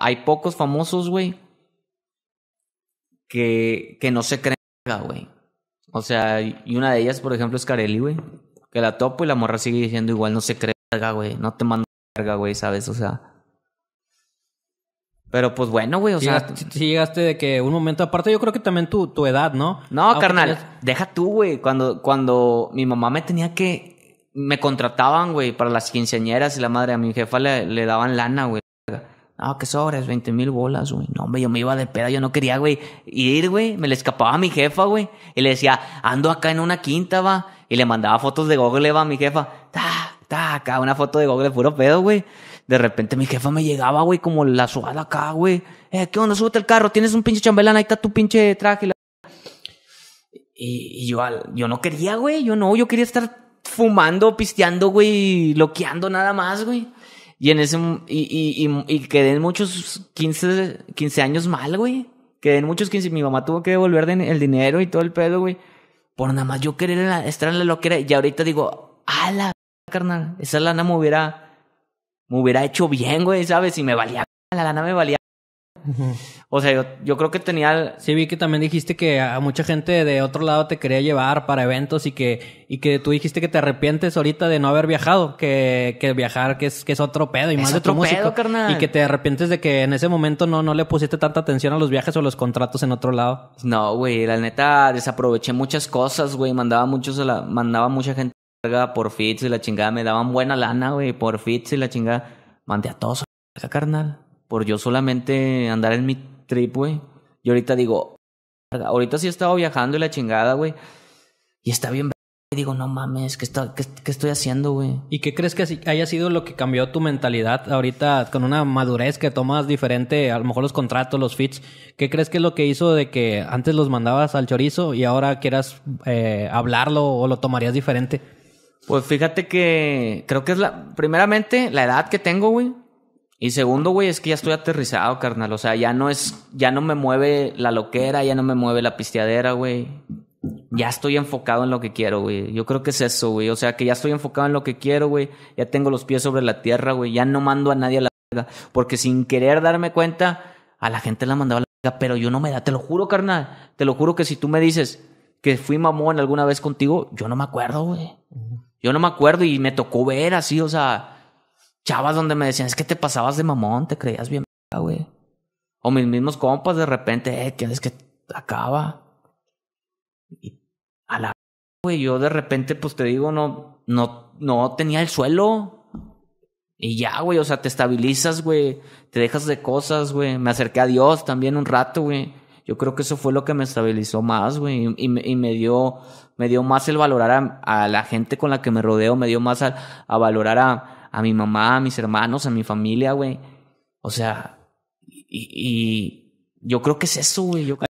hay pocos famosos, güey, que, que no se creen, güey. O sea, y una de ellas, por ejemplo, es Carelli, güey. Que la topo y la morra sigue diciendo igual, no se cree, güey. No te mando carga, güey, ¿sabes? O sea. Pero pues bueno, güey, o sea. Llegaste, si llegaste de que un momento, aparte yo creo que también tu, tu edad, ¿no? No, carnal, deja tú, güey. Cuando, cuando mi mamá me tenía que. Me contrataban, güey, para las quinceañeras y la madre a mi jefa le, le daban lana, güey. Ah, que sobres, 20 mil bolas, güey. No, hombre, yo me iba de peda, yo no quería, güey, ir, güey. Me le escapaba a mi jefa, güey. Y le decía, ando acá en una quinta, va. Y le mandaba fotos de Google, va, a mi jefa. Ta, ta, acá una foto de Google, puro pedo, güey. De repente mi jefa me llegaba, güey, como la suada acá, güey. Eh, ¿qué onda? Súbete el carro, tienes un pinche chambelán, ahí está tu pinche traje. Y, y yo, yo no quería, güey, yo no, yo quería estar fumando, pisteando, güey, loqueando nada más, güey. Y en ese, y, y, y, quedé muchos 15, años mal, güey. Quedé en muchos 15, mi mamá tuvo que devolver el dinero y todo el pedo, güey. Por nada más yo querer estar en la loquera. Y ahorita digo, la carnal, esa lana me hubiera, me hubiera hecho bien, güey, ¿sabes? Y me valía, la lana me valía o sea, yo, creo que tenía... Sí, vi que también dijiste que a mucha gente de otro lado te quería llevar para eventos y que, y que tú dijiste que te arrepientes ahorita de no haber viajado, que, viajar que es, que es otro pedo y más de otro carnal. Y que te arrepientes de que en ese momento no, no le pusiste tanta atención a los viajes o los contratos en otro lado. No, güey, la neta desaproveché muchas cosas, güey, mandaba muchos a la, mandaba mucha gente por fits y la chingada, me daban buena lana, güey, por fits y la chingada. Mandé a todos a carnal por yo solamente andar en mi trip, güey. Y ahorita digo, ahorita sí he estado viajando y la chingada, güey. Y está bien. Y digo, no mames, ¿qué, está, estoy haciendo, güey? ¿Y qué crees que haya sido lo que cambió tu mentalidad ahorita con una madurez que tomas diferente, a lo mejor los contratos, los fits? ¿Qué crees que es lo que hizo de que antes los mandabas al chorizo y ahora quieras eh, hablarlo o lo tomarías diferente? Pues fíjate que creo que es la, primeramente, la edad que tengo, güey. Y segundo, güey, es que ya estoy aterrizado, carnal. O sea, ya no es, ya no me mueve la loquera, ya no me mueve la pisteadera, güey. Ya estoy enfocado en lo que quiero, güey. Yo creo que es eso, güey. O sea, que ya estoy enfocado en lo que quiero, güey. Ya tengo los pies sobre la tierra, güey. Ya no mando a nadie a la verga. Porque sin querer darme cuenta, a la gente la mandaba a la verga. Pero yo no me da, te lo juro, carnal. Te lo juro que si tú me dices que fui mamón alguna vez contigo, yo no me acuerdo, güey. Yo no me acuerdo y me tocó ver así, o sea chavas donde me decían, es que te pasabas de mamón, te creías bien, güey. O mis mismos compas de repente, eh, es que acaba. Y a la güey, yo de repente, pues te digo, no, no, no tenía el suelo. Y ya, güey, o sea, te estabilizas, güey. Te dejas de cosas, güey. Me acerqué a Dios también un rato, güey. Yo creo que eso fue lo que me estabilizó más, güey. Y, me dio, me dio más el valorar a, la gente con la que me rodeo, me dio más a valorar a, a mi mamá, a mis hermanos, a mi familia, güey. O sea, y, y yo creo que es eso, güey.